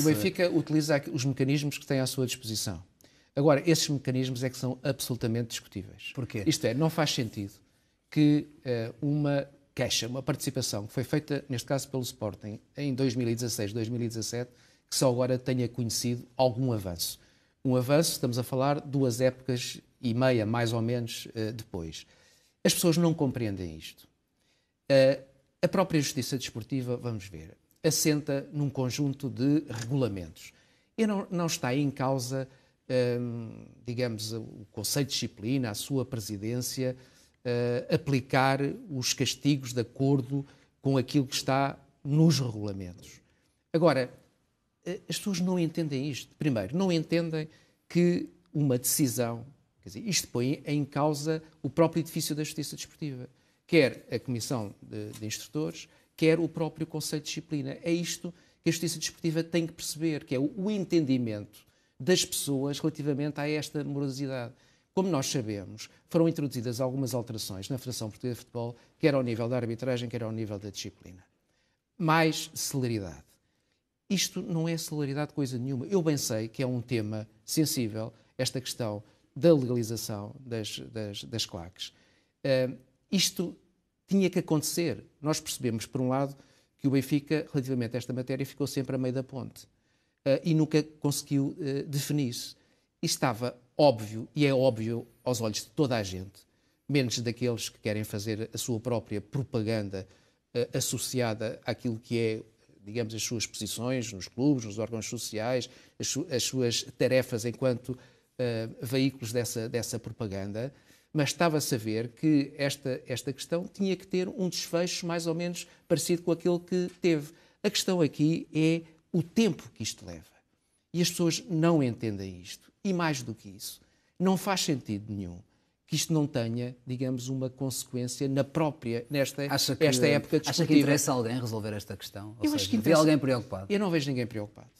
O Benfica utiliza os mecanismos que tem à sua disposição. Agora, esses mecanismos é que são absolutamente discutíveis. Porquê? Isto é, não faz sentido que uh, uma queixa, uma participação que foi feita, neste caso, pelo Sporting em 2016, 2017, que só agora tenha conhecido algum avanço. Um avanço, estamos a falar duas épocas e meia, mais ou menos, uh, depois. As pessoas não compreendem isto. Uh, a própria justiça desportiva, vamos ver, assenta num conjunto de regulamentos. E não, não está em causa, hum, digamos, o Conselho de Disciplina, a sua presidência, uh, aplicar os castigos de acordo com aquilo que está nos regulamentos. Agora, eh, as pessoas não entendem isto. Primeiro, não entendem que uma decisão, quer dizer, isto põe em causa o próprio edifício da justiça desportiva. Quer a Comissão de, de Instrutores, quer o próprio conceito de disciplina. É isto que a justiça desportiva tem que perceber, que é o entendimento das pessoas relativamente a esta morosidade. Como nós sabemos, foram introduzidas algumas alterações na Federação Portuguesa de Futebol, quer ao nível da arbitragem, quer ao nível da disciplina. Mais celeridade. Isto não é celeridade coisa nenhuma. Eu bem sei que é um tema sensível, esta questão da legalização das, das, das claques. Uh, isto tinha que acontecer. Nós percebemos, por um lado, que o Benfica, relativamente a esta matéria, ficou sempre a meio da ponte uh, e nunca conseguiu uh, definir-se. Estava óbvio, e é óbvio aos olhos de toda a gente, menos daqueles que querem fazer a sua própria propaganda uh, associada àquilo que é, digamos, as suas posições nos clubes, nos órgãos sociais, as, su as suas tarefas enquanto veículos dessa, dessa propaganda mas estava a saber que esta, esta questão tinha que ter um desfecho mais ou menos parecido com aquele que teve. A questão aqui é o tempo que isto leva. E as pessoas não entendem isto. E mais do que isso, não faz sentido nenhum que isto não tenha, digamos, uma consequência na própria, nesta acha que, esta época discutiva. Acha que interessa alguém resolver esta questão? Ou eu seja, acho que interessa. alguém preocupado? Eu não vejo ninguém preocupado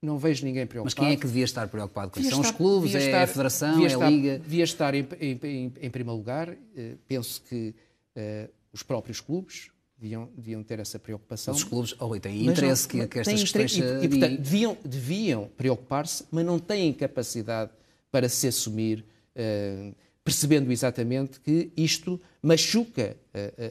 não vejo ninguém preocupado. Mas quem é que devia estar preocupado com isso? São os clubes, é estar, é a Federação, estar, a Liga? Devia estar em, em, em, em primeiro lugar, uh, penso que uh, os próprios clubes deviam, deviam ter essa preocupação. Os clubes oh, têm interesse não, que, que estas questões... E, e, portanto, deviam, deviam preocupar-se, mas não têm capacidade para se assumir, uh, percebendo exatamente que isto machuca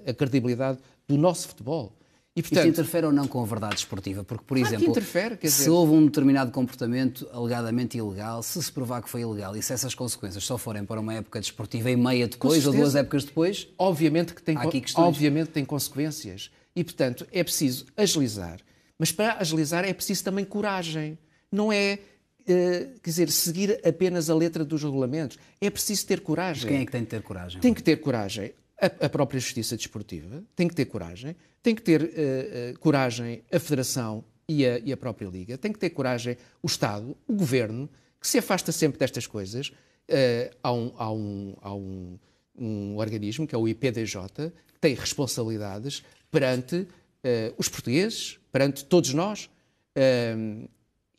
a credibilidade do nosso futebol. E, portanto, Isto interfere ou não com a verdade esportiva? Porque, por claro exemplo, interfere, se dizer... houve um determinado comportamento alegadamente ilegal, se se provar que foi ilegal e se essas consequências só forem para uma época desportiva e meia depois ou duas épocas depois, obviamente que tem, obviamente tem consequências. E, portanto, é preciso agilizar. Mas para agilizar é preciso também coragem. Não é eh, quer dizer, seguir apenas a letra dos regulamentos. É preciso ter coragem. Mas quem é que tem que ter coragem? Tem que ter coragem a, a própria justiça desportiva, tem que ter coragem, tem que ter uh, coragem a Federação e a, e a, própria Liga, tem que ter coragem o Estado, o Governo, que se afasta sempre destas coisas. Uh, há um, há um, há um, um organismo, que é o IPDJ, que tem responsabilidades perante uh, os portugueses, perante todos nós. Uh,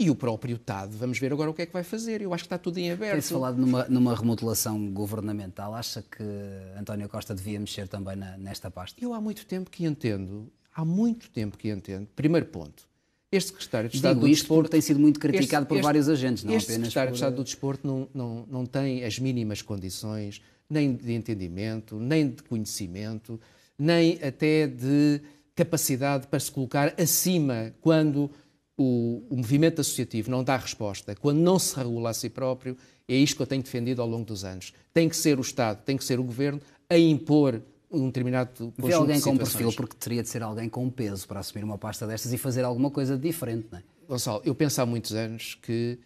e o próprio Estado, vamos ver agora o que é que vai fazer. Eu acho que está tudo em aberto. Tem-se falado numa, numa remodelação governamental. Acha que António Costa devia mexer também na, nesta pasta? Eu há muito tempo que entendo, há muito tempo que entendo. Primeiro ponto, este secretário de Estado Digo do isto Desporto tem sido muito criticado este, por vários agentes, não este apenas secretário por... de Estado do Desporto não, não, não tem as mínimas condições, nem de entendimento, nem de conhecimento, nem até de capacidade para se colocar acima quando o, o, movimento associativo não dá resposta, quando não se regula a si próprio, é isto que eu tenho defendido ao longo dos anos. Tem que ser o Estado, tem que ser o Governo a impor um determinado conjunto Vê alguém de com perfil, porque teria de ser alguém com peso para assumir uma pasta destas e fazer alguma coisa diferente, não é? Gonçalo, eu penso há muitos anos que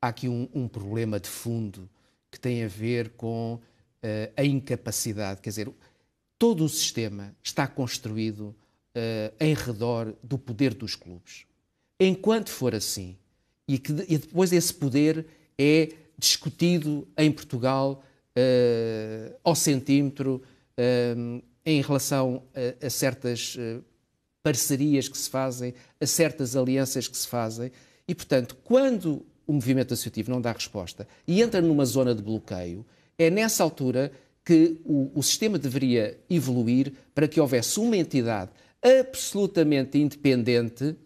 há aqui um, um problema de fundo que tem a ver com uh, a incapacidade, quer dizer, todo o sistema está construído uh, em redor do poder dos clubes enquanto for assim. E, que, e depois esse poder é discutido em Portugal uh, ao centímetro uh, em relação a, a certas uh, parcerias que se fazem, a certas alianças que se fazem. E, portanto, quando o movimento associativo não dá resposta e entra numa zona de bloqueio, é nessa altura que o, o sistema deveria evoluir para que houvesse uma entidade absolutamente independente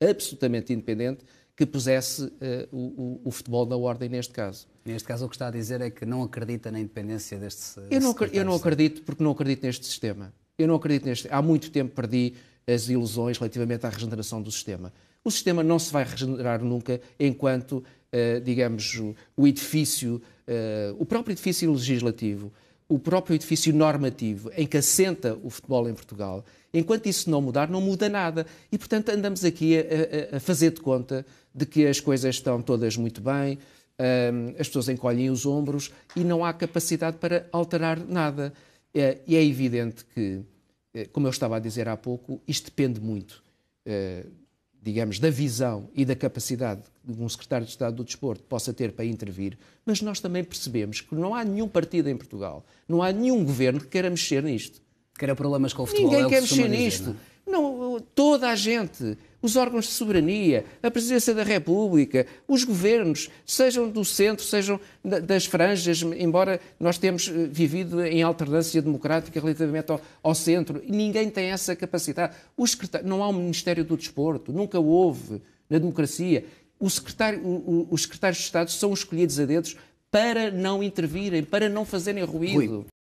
absolutamente independente que pusesse uh, o, o, futebol na ordem neste caso. Neste caso, o que está a dizer é que não acredita na independência deste eu eu não acredito, porque não acredito neste sistema. Eu não acredito neste. Há muito tempo perdi as ilusões relativamente à regeneração do sistema. O sistema não se vai regenerar nunca enquanto, uh, digamos, o, o edifício, uh, o próprio edifício legislativo, o próprio edifício normativo em que assenta o futebol em Portugal, enquanto isso não mudar, não muda nada. E, portanto, andamos aqui a, a fazer de conta de que as coisas estão todas muito bem, um, as pessoas encolhem os ombros e não há capacidade para alterar nada. É, e é evidente que, eh, como eu estava a dizer há pouco, isto depende muito. Eh, digamos, da visão e da capacidade que um secretário de Estado do Desporto possa ter para intervir, mas nós também percebemos que não há nenhum partido em Portugal, não há nenhum governo que queira mexer nisto. Queira problemas com o futebol. Ninguém é quer mexer dizer, nisto. Não? É? não, toda a gente os órgãos de soberania, a presidência da República, os governos, sejam do centro, sejam das franjas, embora nós temos eh, vivido em alternância democrática relativamente ao, ao centro, e ninguém tem essa capacidade. não há um Ministério do Desporto, nunca houve na democracia. Secretário, o, o, os secretários de Estado são escolhidos a dedos para não intervirem, para não fazerem ruído. Rui.